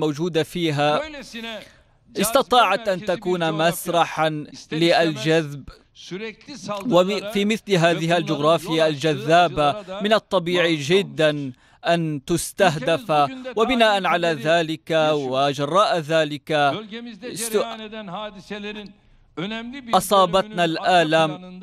موجودة فيها استطاعت أن تكون مسرحا للجذب وفي مثل هذه الجغرافيا الجذابة من الطبيعي جدا أن تستهدف وبناء على ذلك وجراء ذلك أصابتنا الآلام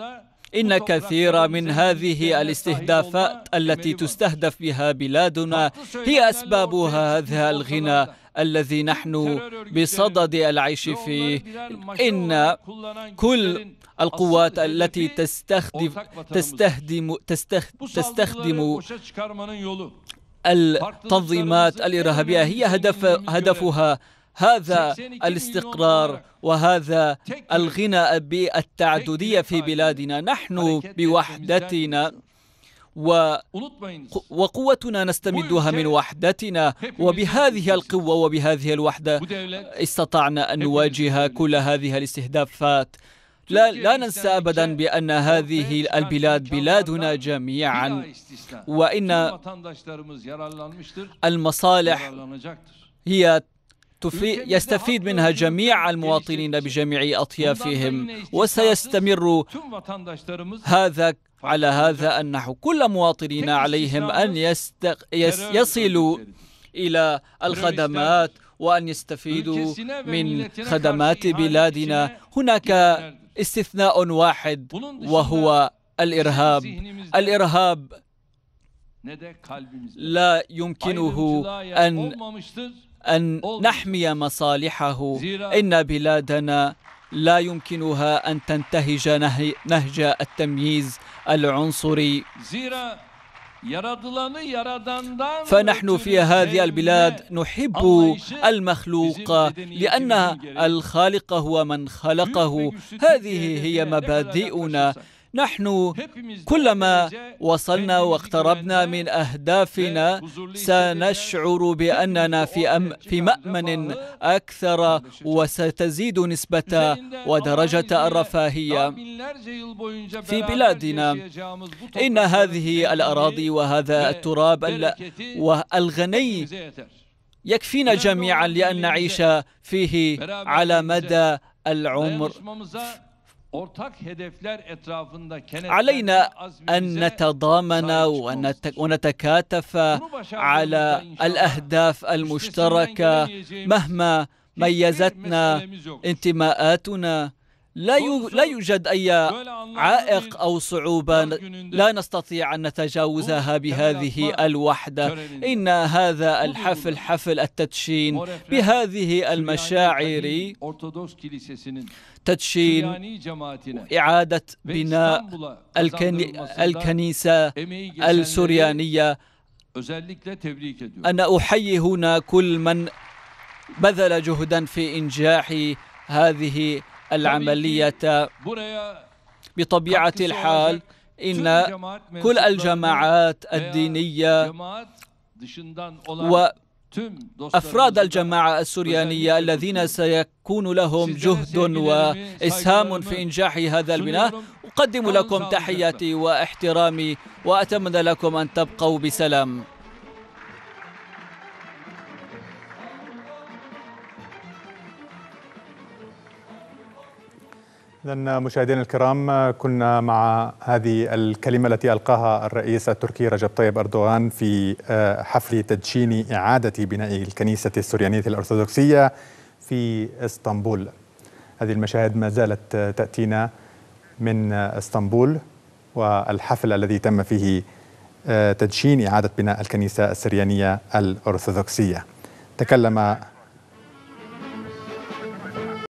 إن كثير من هذه الاستهدافات التي تستهدف بها بلادنا هي أسبابها هذا الغنى الذي نحن بصدد العيش فيه إن كل القوات التي تستخدم تستخدم تستخدم التنظيمات الإرهابية هي هدف هدفها هذا الاستقرار وهذا الغنى بالتعددية في بلادنا نحن بوحدتنا و... وقوتنا نستمدها من وحدتنا وبهذه القوة وبهذه الوحدة استطعنا أن نواجه كل هذه الاستهدافات لا, لا ننسى أبدا بأن هذه البلاد بلادنا جميعا وإن المصالح هي يستفيد منها جميع المواطنين بجميع أطيافهم وسيستمر هذا على هذا النحو كل مواطنين عليهم أن يستق... يس... يصلوا إلى الخدمات وأن يستفيدوا من خدمات بلادنا هناك استثناء واحد وهو الإرهاب الإرهاب لا يمكنه أن أمم أن نحمي مصالحه إن بلادنا لا يمكنها أن تنتهج نهج التمييز العنصري فنحن في هذه البلاد نحب المخلوق لأن الخالق هو من خلقه هذه هي مبادئنا نحن كلما وصلنا واقتربنا من أهدافنا سنشعر بأننا في, أم في مأمن أكثر وستزيد نسبة ودرجة الرفاهية في بلادنا إن هذه الأراضي وهذا التراب والغني يكفينا جميعا لأن نعيش فيه على مدى العمر علينا أن نتضامن ونتكاتف على الأهداف المشتركة مهما ميزتنا انتماءاتنا لا لا يوجد أي عائق أو صعوبة لا نستطيع أن نتجاوزها بهذه الوحدة إن هذا الحفل حفل التدشين بهذه المشاعر تدشين إعادة بناء الكنيسة السريانية أنا أحيي هنا كل من بذل جهدا في إنجاح هذه العملية بطبيعة الحال إن كل الجماعات الدينية و أفراد الجماعة السريانية الذين سيكون لهم جهد وإسهام في إنجاح هذا البناء أقدم لكم تحياتي واحترامي وأتمنى لكم أن تبقوا بسلام إذا مشاهدينا الكرام كنا مع هذه الكلمة التي ألقاها الرئيس التركي رجب طيب أردوغان في آه، حفل تدشين إعادة بناء الكنيسة السريانية الأرثوذكسية في اسطنبول هذه المشاهد ما زالت آه، تأتينا من آه، اسطنبول والحفل الذي تم فيه تدشين إعادة بناء الكنيسة السريانية الأرثوذكسية تكلم